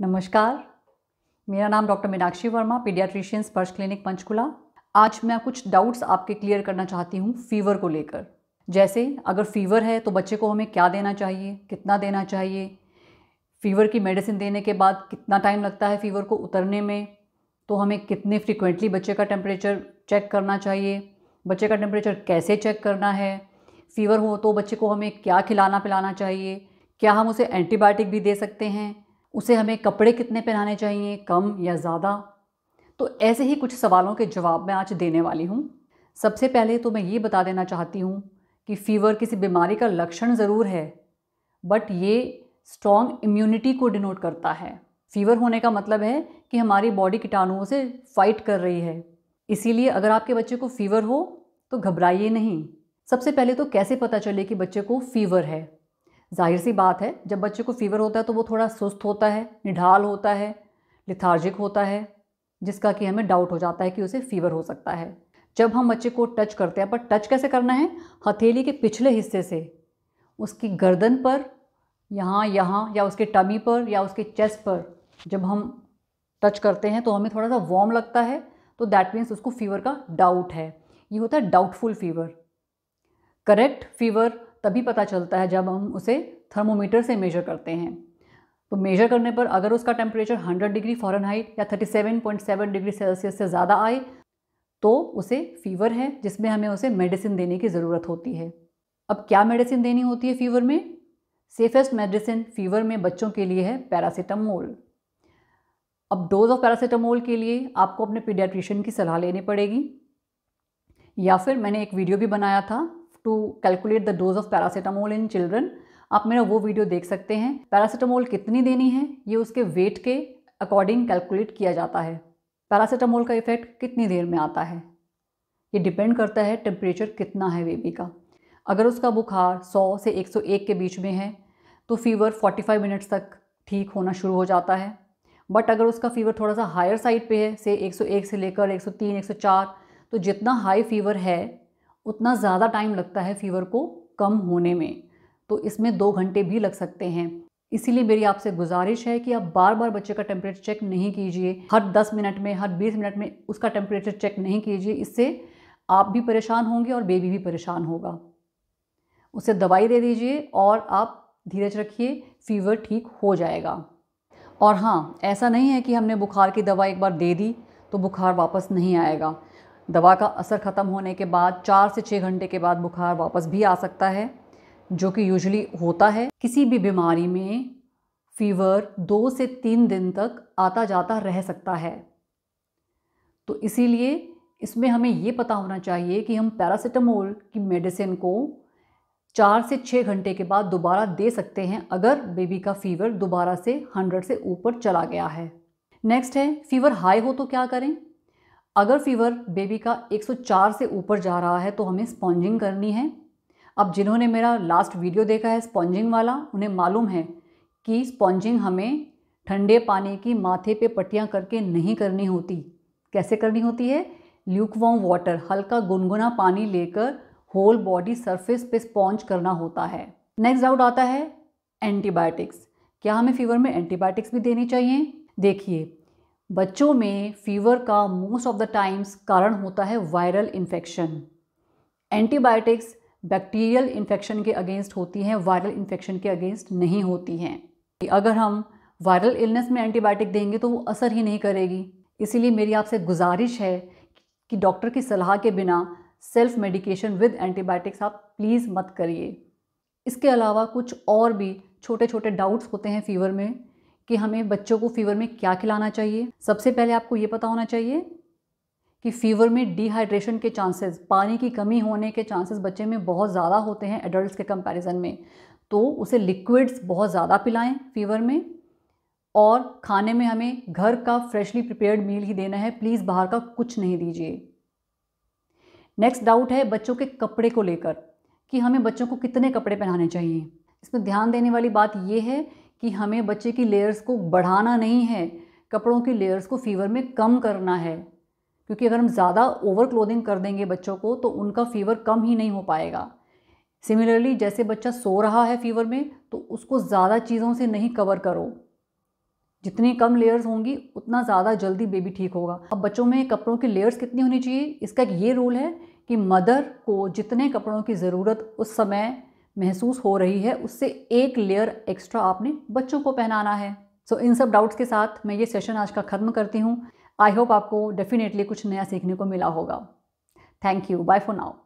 नमस्कार मेरा नाम doctor Meenakshi Verma paediatrician Sparsh clinic Panchkula आज मैं कुछ डाउट्स आपके क्लियर करना चाहती हूँ फीवर को लेकर जैसे अगर फीवर है तो बच्चे को हमें क्या देना चाहिए कितना देना चाहिए फीवर की मेडिसिन देने के बाद कितना टाइम लगता है फीवर को उतरने में तो हमें कितने फ्रिक्वेंटली बच्चे का टेम्परेचर चेक करना चाहिए बच्चे का टेम्परेचर कैसे चेक करना है फीवर हो तो बच्चे को हमें क्या खिलाना पिलाना चाहिए क्या हम उसे एंटीबायोटिक भी दे सकते हैं उसे हमें कपड़े कितने पहनाने चाहिए कम या ज़्यादा तो ऐसे ही कुछ सवालों के जवाब मैं आज देने वाली हूँ सबसे पहले तो मैं ये बता देना चाहती हूँ कि फ़ीवर किसी बीमारी का लक्षण ज़रूर है बट ये स्ट्रॉन्ग इम्यूनिटी को डिनोट करता है फीवर होने का मतलब है कि हमारी बॉडी कीटाणुओं से फाइट कर रही है इसीलिए अगर आपके बच्चे को फीवर हो तो घबराइए नहीं सबसे पहले तो कैसे पता चले कि बच्चे को फीवर है जाहिर सी बात है जब बच्चे को फीवर होता है तो वो थोड़ा सुस्त होता है निढाल होता है लिथार्जिक होता है जिसका कि हमें डाउट हो जाता है कि उसे फीवर हो सकता है जब हम बच्चे को टच करते हैं पर टच कैसे करना है हथेली के पिछले हिस्से से उसकी गर्दन पर यहाँ यहाँ या उसके टमी पर या उसके चेस्ट पर जब हम टच करते हैं तो हमें थोड़ा सा वार्म लगता है तो दैट मीन्स उसको फीवर का डाउट है ये होता है डाउटफुल फीवर करेक्ट फीवर तभी पता चलता है जब हम उसे थर्मोमीटर से मेजर करते हैं तो मेजर करने पर अगर उसका टेम्परेचर 100 डिग्री फॉरनहाइट या 37.7 डिग्री सेल्सियस से ज़्यादा आए तो उसे फीवर है जिसमें हमें उसे मेडिसिन देने की ज़रूरत होती है अब क्या मेडिसिन देनी होती है फीवर में सेफेस्ट मेडिसिन फीवर में बच्चों के लिए है पैरासीटामोल अब डोज ऑफ पैरासीटामोल के लिए आपको अपने पीडियाट्रिशियन की सलाह लेनी पड़ेगी या फिर मैंने एक वीडियो भी बनाया था to calculate the dose of paracetamol in children आप मेरा वो वीडियो देख सकते हैं पैरासीटामोल कितनी देनी है ये उसके वेट के अकॉर्डिंग कैलकुलेट किया जाता है पैरासीटामोल का इफ़ेक्ट कितनी देर में आता है ये डिपेंड करता है टेम्परेचर कितना है बेबी का अगर उसका बुखार 100 से 101 के बीच में है तो फीवर 45 मिनट्स तक ठीक होना शुरू हो जाता है बट अगर उसका फीवर थोड़ा सा हायर साइड पे है से 101 से लेकर 103 104 तो जितना हाई फीवर है उतना ज़्यादा टाइम लगता है फीवर को कम होने में तो इसमें दो घंटे भी लग सकते हैं इसीलिए मेरी आपसे गुजारिश है कि आप बार बार बच्चे का टेम्परेचर चेक नहीं कीजिए हर 10 मिनट में हर 20 मिनट में उसका टेम्परेचर चेक नहीं कीजिए इससे आप भी परेशान होंगे और बेबी भी परेशान होगा उसे दवाई दे दीजिए और आप धीरज रखिए फीवर ठीक हो जाएगा और हाँ ऐसा नहीं है कि हमने बुखार की दवा एक बार दे दी तो बुखार वापस नहीं आएगा दवा का असर ख़त्म होने के बाद चार से छः घंटे के बाद बुखार वापस भी आ सकता है जो कि यूजली होता है किसी भी बीमारी में फीवर दो से तीन दिन तक आता जाता रह सकता है तो इसीलिए इसमें हमें ये पता होना चाहिए कि हम पैरासीटामोल की मेडिसिन को चार से छः घंटे के बाद दोबारा दे सकते हैं अगर बेबी का फीवर दोबारा से हंड्रेड से ऊपर चला गया है नेक्स्ट है फीवर हाई हो तो क्या करें अगर फीवर बेबी का 104 से ऊपर जा रहा है तो हमें स्पॉन्जिंग करनी है अब जिन्होंने मेरा लास्ट वीडियो देखा है स्पॉन्जिंग वाला उन्हें मालूम है कि स्पॉन्जिंग हमें ठंडे पानी की माथे पे पट्टियाँ करके नहीं करनी होती कैसे करनी होती है ल्यूकवॉम वाटर हल्का गुनगुना पानी लेकर होल बॉडी सरफेस पे स्पॉन्ज करना होता है नेक्स्ट डाउट आता है एंटीबायोटिक्स क्या हमें फीवर में एंटीबायोटिक्स भी देनी चाहिए देखिए बच्चों में फीवर का मोस्ट ऑफ द टाइम्स कारण होता है viral infection antibiotics bacterial infection के अगेंस्ट होती हैं वायरल इन्फेक्शन के अगेंस्ट नहीं होती हैं अगर हम वायरल इलनेस में एंटीबायोटिक देंगे तो वो असर ही नहीं करेगी इसीलिए मेरी आपसे गुजारिश है कि डॉक्टर की सलाह के बिना सेल्फ मेडिकेशन विद एंटीबायोटिक्स आप प्लीज़ मत करिए इसके अलावा कुछ और भी छोटे छोटे डाउट्स होते हैं फीवर में कि हमें बच्चों को फीवर में क्या खिलाना चाहिए सबसे पहले आपको ये पता होना चाहिए कि फीवर में डिहाइड्रेशन के चांसेस पानी की कमी होने के चांसेस बच्चे में बहुत ज़्यादा होते हैं एडल्ट के कंपेरिजन में तो उसे लिक्विड्स बहुत ज़्यादा पिलाएं फीवर में और खाने में हमें घर का फ्रेशली प्रिपेयर्ड मील ही देना है प्लीज़ बाहर का कुछ नहीं दीजिए नेक्स्ट डाउट है बच्चों के कपड़े को लेकर कि हमें बच्चों को कितने कपड़े पहनाने चाहिए इसमें ध्यान देने वाली बात यह है कि हमें बच्चे की लेयर्स को बढ़ाना नहीं है कपड़ों की लेयर्स को फीवर में कम करना है क्योंकि अगर हम ज़्यादा ओवर क्लोदिंग कर देंगे बच्चों को तो उनका फीवर कम ही नहीं हो पाएगा सिमिलरली जैसे बच्चा सो रहा है फीवर में तो उसको ज़्यादा चीज़ों से नहीं कवर करो जितनी कम लेयर्स होंगी उतना ज़्यादा जल्दी बेबी ठीक होगा अब बच्चों में कपड़ों की लेयर्स कितनी होनी चाहिए इसका एक ये रूल है कि मदर को जितने कपड़ों की ज़रूरत उस समय महसूस हो रही है उससे एक लेयर एक्स्ट्रा आपने बच्चों को पहनाना है सो so, इन सब डाउट्स के साथ मैं ये सेशन आज का ख़त्म करती हूँ आई होप आपको डेफिनेटली कुछ नया सीखने को मिला होगा thank you bye for now